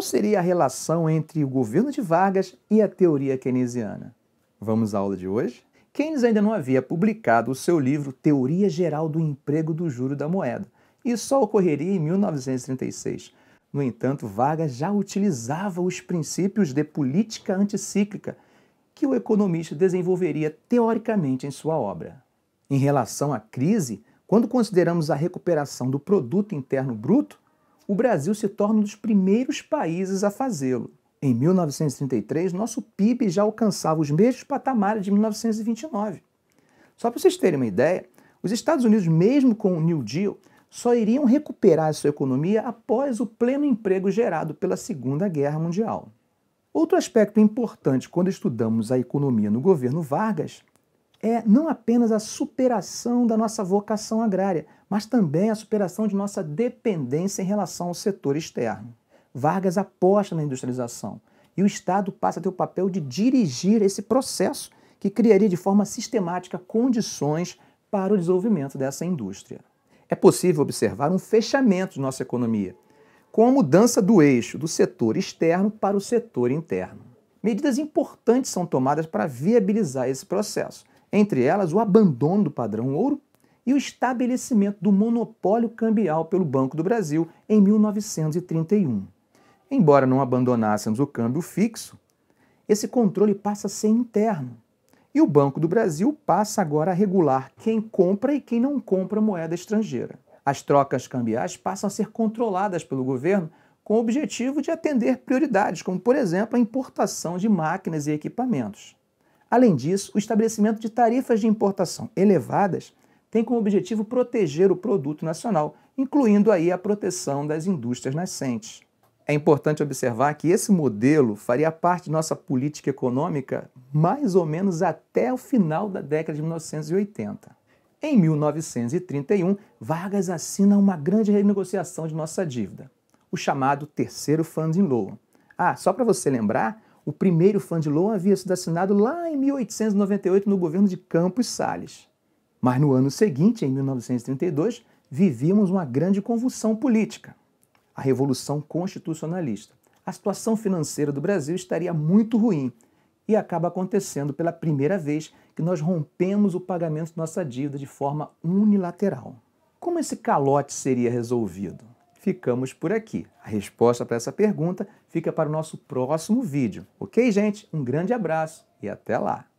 qual seria a relação entre o governo de Vargas e a teoria keynesiana? Vamos à aula de hoje? Keynes ainda não havia publicado o seu livro Teoria Geral do Emprego do Juro da Moeda, e só ocorreria em 1936. No entanto, Vargas já utilizava os princípios de política anticíclica que o economista desenvolveria teoricamente em sua obra. Em relação à crise, quando consideramos a recuperação do produto interno bruto, o Brasil se torna um dos primeiros países a fazê-lo. Em 1933, nosso PIB já alcançava os mesmos patamares de 1929. Só para vocês terem uma ideia, os Estados Unidos, mesmo com o New Deal, só iriam recuperar sua economia após o pleno emprego gerado pela Segunda Guerra Mundial. Outro aspecto importante quando estudamos a economia no governo Vargas é não apenas a superação da nossa vocação agrária, mas também a superação de nossa dependência em relação ao setor externo. Vargas aposta na industrialização e o Estado passa a ter o papel de dirigir esse processo que criaria de forma sistemática condições para o desenvolvimento dessa indústria. É possível observar um fechamento de nossa economia, com a mudança do eixo do setor externo para o setor interno. Medidas importantes são tomadas para viabilizar esse processo, entre elas o abandono do padrão ouro e o estabelecimento do monopólio cambial pelo Banco do Brasil em 1931. Embora não abandonássemos o câmbio fixo, esse controle passa a ser interno. E o Banco do Brasil passa agora a regular quem compra e quem não compra moeda estrangeira. As trocas cambiais passam a ser controladas pelo governo com o objetivo de atender prioridades, como, por exemplo, a importação de máquinas e equipamentos. Além disso, o estabelecimento de tarifas de importação elevadas tem como objetivo proteger o produto nacional, incluindo aí a proteção das indústrias nascentes. É importante observar que esse modelo faria parte de nossa política econômica mais ou menos até o final da década de 1980. Em 1931, Vargas assina uma grande renegociação de nossa dívida, o chamado terceiro funding loan. Ah, só para você lembrar, o primeiro funding loan havia sido assinado lá em 1898 no governo de Campos Salles. Mas no ano seguinte, em 1932, vivíamos uma grande convulsão política, a Revolução Constitucionalista. A situação financeira do Brasil estaria muito ruim e acaba acontecendo pela primeira vez que nós rompemos o pagamento de nossa dívida de forma unilateral. Como esse calote seria resolvido? Ficamos por aqui. A resposta para essa pergunta fica para o nosso próximo vídeo. Ok, gente? Um grande abraço e até lá!